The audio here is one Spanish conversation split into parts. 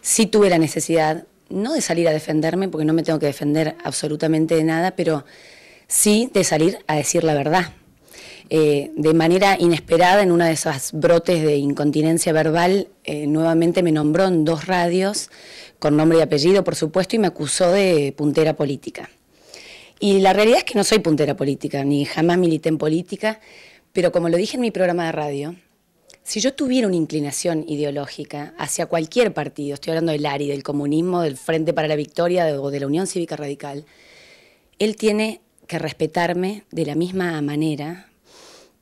sí tuve la necesidad, no de salir a defenderme, porque no me tengo que defender absolutamente de nada, pero sí de salir a decir la verdad. Eh, de manera inesperada, en una de esas brotes de incontinencia verbal, eh, nuevamente me nombró en dos radios, con nombre y apellido, por supuesto, y me acusó de puntera política. Y la realidad es que no soy puntera política, ni jamás milité en política, pero como lo dije en mi programa de radio, si yo tuviera una inclinación ideológica hacia cualquier partido, estoy hablando del ARI, del comunismo, del Frente para la Victoria o de la Unión Cívica Radical, él tiene que respetarme de la misma manera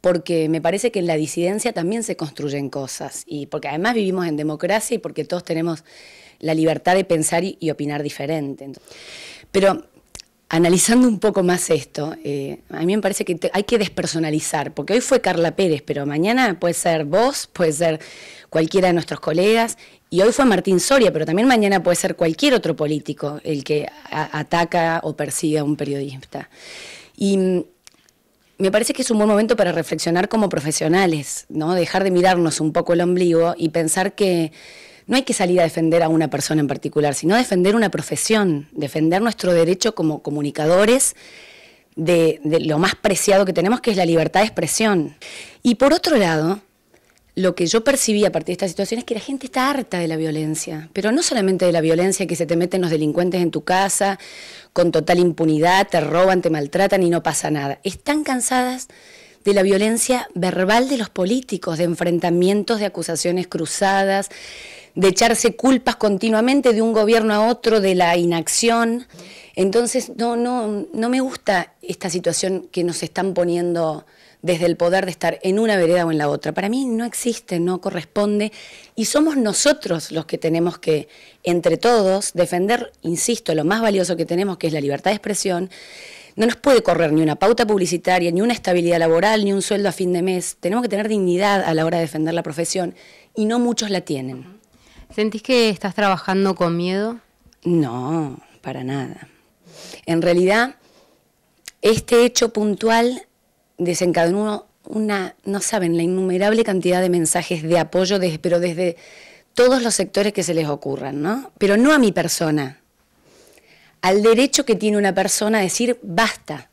porque me parece que en la disidencia también se construyen cosas y porque además vivimos en democracia y porque todos tenemos la libertad de pensar y, opinar diferente. Pero analizando un poco más esto, eh, a mí me parece que hay que despersonalizar, porque hoy fue Carla Pérez, pero mañana puede ser vos, puede ser cualquiera de nuestros colegas, y hoy fue Martín Soria, pero también mañana puede ser cualquier otro político el que ataca o persigue a un periodista. Y mm, me parece que es un buen momento para reflexionar como profesionales, ¿no? Dejar de mirarnos un poco el ombligo y pensar que no hay que salir a defender a una persona en particular, sino defender una profesión, defender nuestro derecho como comunicadores de, lo más preciado que tenemos, que es la libertad de expresión. Y por otro lado, lo que yo percibí a partir de esta situación es que la gente está harta de la violencia, pero no solamente de la violencia que se te meten los delincuentes en tu casa con total impunidad, te roban, te maltratan y no pasa nada. Están cansadas de la violencia verbal de los políticos, de enfrentamientos, de acusaciones cruzadas, de echarse culpas continuamente de un gobierno a otro, de la inacción. Entonces, no, no, no me gusta esta situación que nos están poniendo desde el poder de estar en una vereda o en la otra. Para mí no existe, no corresponde. Y somos nosotros los que tenemos que, entre todos, defender, insisto, lo más valioso que tenemos, que es la libertad de expresión. No nos puede correr ni una pauta publicitaria, ni una estabilidad laboral, ni un sueldo a fin de mes. Tenemos que tener dignidad a la hora de defender la profesión y no muchos la tienen. ¿Sentís que estás trabajando con miedo? No, para nada. En realidad, este hecho puntual desencadenó una, no saben, la innumerable cantidad de mensajes de apoyo, pero desde todos los sectores que se les ocurran, ¿no? Pero no a mi persona, al derecho que tiene una persona a decir basta,